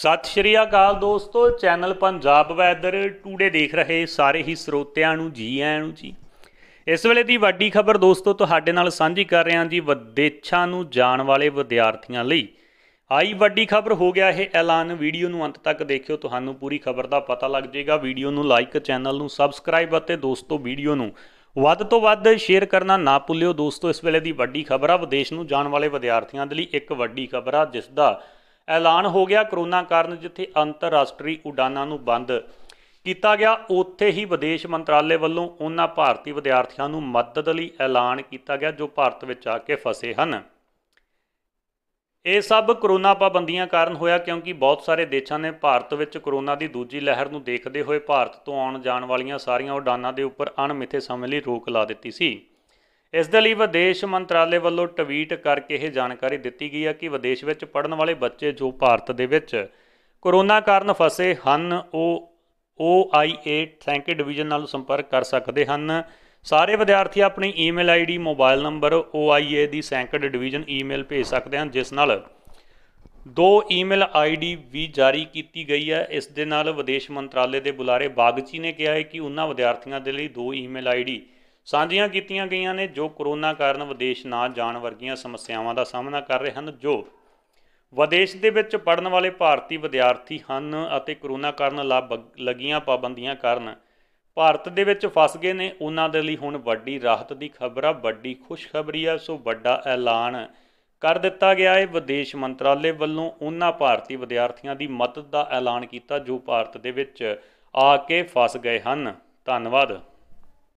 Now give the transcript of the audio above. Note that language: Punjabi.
ਸਤਿ ਸ਼੍ਰੀ ਅਕਾਲ ਦੋਸਤੋ ਚੈਨਲ ਪੰਜਾਬ ਵੈਦਰ ਟੂਡੇ ਦੇਖ ਰਹੇ ਸਾਰੇ ਹੀ ਸਰੋਤਿਆਂ ਨੂੰ ਜੀ ਆਇਆਂ ਨੂੰ ਜੀ ਇਸ ਵੇਲੇ ਦੀ ਵੱਡੀ ਖਬਰ ਦੋਸਤੋ ਤੁਹਾਡੇ ਨਾਲ ਸਾਂਝੀ ਕਰ ਰਹੇ ਹਾਂ ਜੀ ਵਿਦੇਸ਼ਾਂ ਨੂੰ ਜਾਣ ਵਾਲੇ ਵਿਦਿਆਰਥੀਆਂ ਲਈ ਆਈ ਵੱਡੀ ਖਬਰ ਹੋ ਗਿਆ ਇਹ ਐਲਾਨ ਵੀਡੀਓ ਨੂੰ ਅੰਤ ਤੱਕ ਦੇਖਿਓ ਤੁਹਾਨੂੰ ਪੂਰੀ ਖਬਰ ਦਾ ਪਤਾ ਲੱਗ ਜਾਏਗਾ ਵੀਡੀਓ ਨੂੰ ਲਾਈਕ ਚੈਨਲ ਨੂੰ ਸਬਸਕ੍ਰਾਈਬ ਅਤੇ ਦੋਸਤੋ ਵੀਡੀਓ ਨੂੰ ਵੱਧ ਤੋਂ ਵੱਧ ਸ਼ੇਅਰ ਕਰਨਾ ਨਾ ਭੁੱਲਿਓ ਦੋਸਤੋ ਇਸ ਵੇਲੇ ਦੀ ਵੱਡੀ ਖਬਰ ਆ ਵਿਦੇਸ਼ ਨੂੰ ਜਾਣ ਵਾਲੇ ਵਿਦਿਆਰਥੀਆਂ ਦੇ ਲਈ ਇੱਕ ਵੱਡੀ ਖਬਰ ਆ ਜਿਸ ਦਾ ਐਲਾਨ ਹੋ ਗਿਆ ਕਰੋਨਾ ਕਾਰਨ ਜਿੱਥੇ ਅੰਤਰਰਾਸ਼ਟਰੀ ਉਡਾਨਾਂ ਨੂੰ ਬੰਦ ਕੀਤਾ ਗਿਆ ਉੱਥੇ ਹੀ ਵਿਦੇਸ਼ ਮੰਤਰਾਲੇ ਵੱਲੋਂ ਉਹਨਾਂ ਭਾਰਤੀ ਵਿਦਿਆਰਥੀਆਂ ਨੂੰ ਮਦਦ ਲਈ ਐਲਾਨ ਕੀਤਾ ਗਿਆ ਜੋ ਭਾਰਤ ਵਿੱਚ ਆ ਕੇ ਫਸੇ ਹਨ ਇਹ ਸਭ ਕਰੋਨਾ ਪਾਬੰਦੀਆਂ ਕਾਰਨ ਹੋਇਆ ਕਿਉਂਕਿ ਬਹੁਤ ਸਾਰੇ ਦੇਸ਼ਾਂ ਨੇ ਭਾਰਤ ਵਿੱਚ ਕਰੋਨਾ ਦੀ ਦੂਜੀ ਲਹਿਰ ਨੂੰ ਦੇਖਦੇ ਹੋਏ ਭਾਰਤ ਤੋਂ ਆਉਣ ਜਾਣ ਵਾਲੀਆਂ ਸਾਰੀਆਂ ਉਡਾਨਾਂ ਦੇ ਉੱਪਰ ਅਣਮਿੱਥੇ ਸਮੇਂ ਲਈ ਰੋਕ ਲਾ ਦਿੱਤੀ ਸੀ ਇਸ ਦੇ ਲਈ ਵਿਦੇਸ਼ ਮੰਤਰਾਲੇ ਵੱਲੋਂ ਟਵੀਟ ਕਰਕੇ ਇਹ ਜਾਣਕਾਰੀ ਦਿੱਤੀ ਗਈ ਹੈ ਕਿ ਵਿਦੇਸ਼ ਵਿੱਚ ਪੜਨ ਵਾਲੇ ਬੱਚੇ ਜੋ ਭਾਰਤ ਦੇ ਵਿੱਚ ਕੋਰੋਨਾ ਕਾਰਨ ਫਸੇ ਹਨ ਉਹ OIA ਥੈਂਕ ਡਿਵੀਜ਼ਨ ਨਾਲ ਸੰਪਰਕ ਕਰ ਸਕਦੇ ਹਨ ਸਾਰੇ ਵਿਦਿਆਰਥੀ ਆਪਣੀ email ID mobile number OIA ਦੀ ਸੈਂਕਡ ਡਿਵੀਜ਼ਨ ਈਮੇਲ ਭੇਜ ਸਕਦੇ ਹਨ ਜਿਸ ਨਾਲ ਦੋ ਈਮੇਲ ਆਈਡੀ ਵੀ ਜਾਰੀ ਕੀਤੀ ਗਈ ਹੈ ਇਸ ਦੇ ਨਾਲ ਵਿਦੇਸ਼ ਮੰਤਰਾਲੇ ਦੇ ਬੁਲਾਰੇ ਬਾਗਚੀ ਨੇ ਕਿਹਾ ਹੈ ਕਿ ਉਹਨਾਂ ਵਿਦਿਆਰਥੀਆਂ ਦੇ ਲਈ ਦੋ ਈਮੇਲ ਆਈਡੀ ਸਾਂਝੀਆਂ ਕੀਤੀਆਂ ਗਈਆਂ ਨੇ ਜੋ ਕਰੋਨਾ ਕਾਰਨ ਵਿਦੇਸ਼ ਨਾ ਜਾਣ ਵਰਗੀਆਂ ਸਮੱਸਿਆਵਾਂ ਦਾ ਸਾਹਮਣਾ ਕਰ ਰਹੇ ਹਨ ਜੋ ਵਿਦੇਸ਼ ਦੇ ਵਿੱਚ ਪੜਨ ਵਾਲੇ ਭਾਰਤੀ ਵਿਦਿਆਰਥੀ ਹਨ ਅਤੇ ਕਰੋਨਾ ਕਾਰਨ ਲੱਗੀਆਂ ਪਾਬੰਦੀਆਂ ਕਾਰਨ ਭਾਰਤ ਦੇ ਵਿੱਚ ਫਸ ਗਏ ਨੇ ਉਹਨਾਂ ਦੇ ਲਈ ਹੁਣ ਵੱਡੀ ਰਾਹਤ ਦੀ ਖਬਰ ਆ ਵੱਡੀ ਖੁਸ਼ਖਬਰੀ ਆ ਸੋ ਵੱਡਾ ਐਲਾਨ ਕਰ ਦਿੱਤਾ ਗਿਆ ਹੈ ਵਿਦੇਸ਼ ਮੰਤਰਾਲੇ ਵੱਲੋਂ ਉਹਨਾਂ ਭਾਰਤੀ ਵਿਦਿਆਰਥੀਆਂ ਦੀ ਮਦਦ ਦਾ ਐਲਾਨ ਕੀਤਾ ਜੋ ਭਾਰਤ ਦੇ ਵਿੱਚ ਆ ਕੇ ਫਸ ਗਏ ਹਨ ਧੰਨਵਾਦ